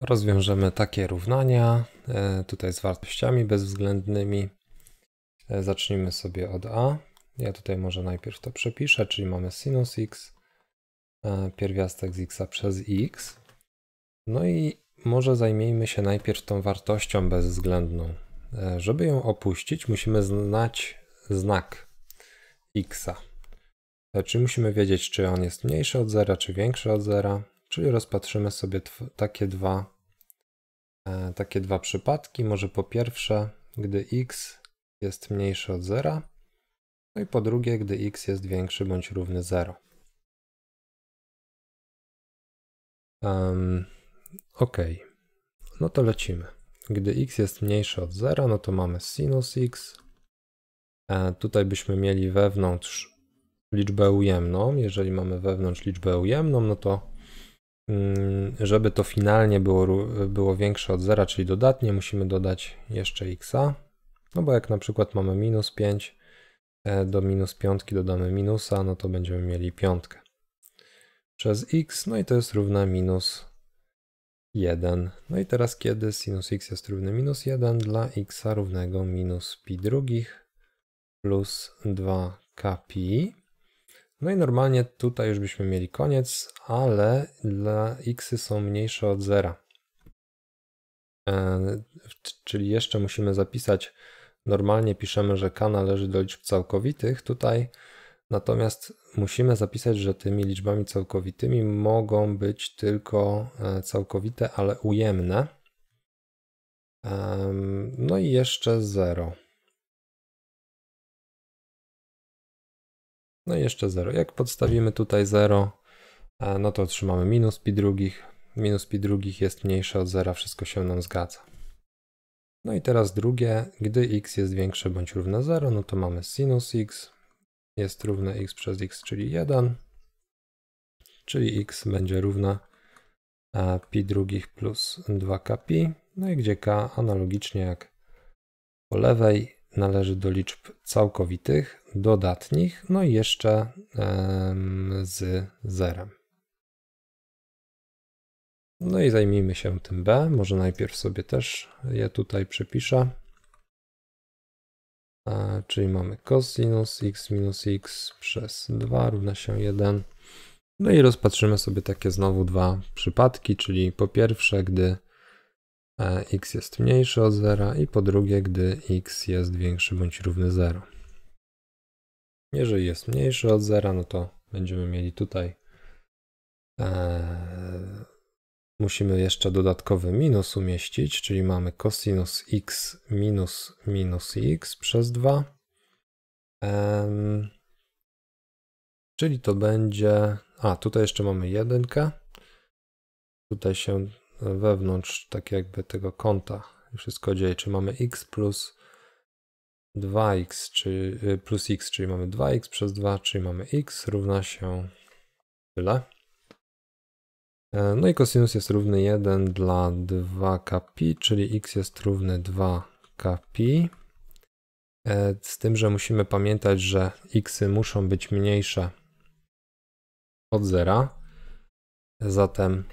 Rozwiążemy takie równania, e, tutaj z wartościami bezwzględnymi. E, zacznijmy sobie od a. Ja tutaj może najpierw to przepiszę, czyli mamy sinus x, e, pierwiastek z x przez x. No i może zajmijmy się najpierw tą wartością bezwzględną. Żeby ją opuścić, musimy znać znak x. Czyli musimy wiedzieć, czy on jest mniejszy od zera, czy większy od zera. Czyli rozpatrzymy sobie takie dwa, e, takie dwa przypadki. Może po pierwsze, gdy x jest mniejsze od zera, no i po drugie, gdy x jest większy bądź równy 0. Um, ok, no to lecimy. Gdy x jest mniejsze od 0, no to mamy sinus x. E, tutaj byśmy mieli wewnątrz liczbę ujemną. Jeżeli mamy wewnątrz liczbę ujemną, no to Mm, żeby to finalnie było, było większe od zera, czyli dodatnie musimy dodać jeszcze x. No bo jak na przykład mamy minus 5, e, do minus piątki dodamy minusa, no to będziemy mieli piątkę przez x, no i to jest równe minus 1. No i teraz kiedy sinus x jest równy minus 1 dla x równego minus pi drugich plus 2 kpi. No i normalnie tutaj już byśmy mieli koniec, ale dla x -y są mniejsze od zera. E, czyli jeszcze musimy zapisać, normalnie piszemy, że k należy do liczb całkowitych tutaj, natomiast musimy zapisać, że tymi liczbami całkowitymi mogą być tylko e, całkowite, ale ujemne. No i jeszcze 0. No i jeszcze 0. Jak podstawimy tutaj 0, e, no to otrzymamy minus pi drugich. Minus pi drugich jest mniejsze od 0, wszystko się nam zgadza. No i teraz drugie, gdy x jest większe bądź równe 0, no to mamy sinus x jest równe x przez x, czyli 1, czyli x będzie równe e, pi drugich plus 2k no i gdzie k analogicznie jak po lewej należy do liczb całkowitych, dodatnich, no i jeszcze z zerem. No i zajmijmy się tym B. Może najpierw sobie też je tutaj przepiszę. E, czyli mamy cosinus x minus x przez 2 równa się 1. No i rozpatrzymy sobie takie znowu dwa przypadki, czyli po pierwsze, gdy E, x jest mniejszy od zera i po drugie, gdy x jest większy bądź równy 0. Jeżeli jest mniejszy od zera, no to będziemy mieli tutaj e, musimy jeszcze dodatkowy minus umieścić, czyli mamy cosinus x minus minus x przez 2. E, czyli to będzie, a tutaj jeszcze mamy jedynkę, tutaj się wewnątrz tak jakby tego kąta wszystko dzieje, czy mamy x plus 2x, czy y, plus x, czyli mamy 2x przez 2, czyli mamy x równa się tyle. E, no i cosinus jest równy 1 dla 2kpi, czyli x jest równy 2kpi. E, z tym, że musimy pamiętać, że xy muszą być mniejsze od zera. Zatem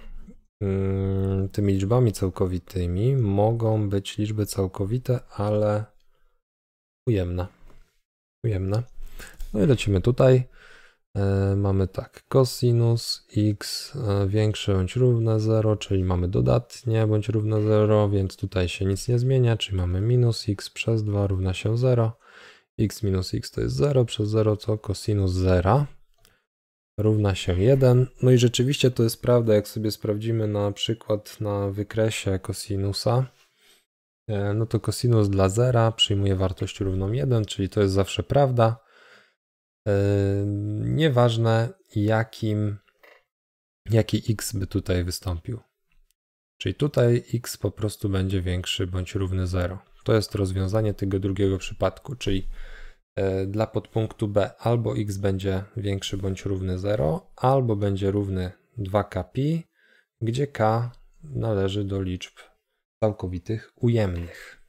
Yy, tymi liczbami całkowitymi mogą być liczby całkowite, ale ujemne. Ujemne. No i lecimy tutaj. Yy, mamy tak, cosinus x yy, większe bądź równe 0, czyli mamy dodatnie bądź równe 0, więc tutaj się nic nie zmienia, czyli mamy minus x przez 2 równa się 0, x minus x to jest 0 przez 0 to cosinus 0 równa się 1. No i rzeczywiście to jest prawda, jak sobie sprawdzimy na przykład na wykresie kosinusa, e, no to kosinus dla zera przyjmuje wartość równą 1, czyli to jest zawsze prawda. E, nieważne jakim, jaki x by tutaj wystąpił. Czyli tutaj x po prostu będzie większy bądź równy 0. To jest rozwiązanie tego drugiego przypadku, czyli E, dla podpunktu B albo x będzie większy bądź równy 0, albo będzie równy 2kpi, gdzie k należy do liczb całkowitych ujemnych.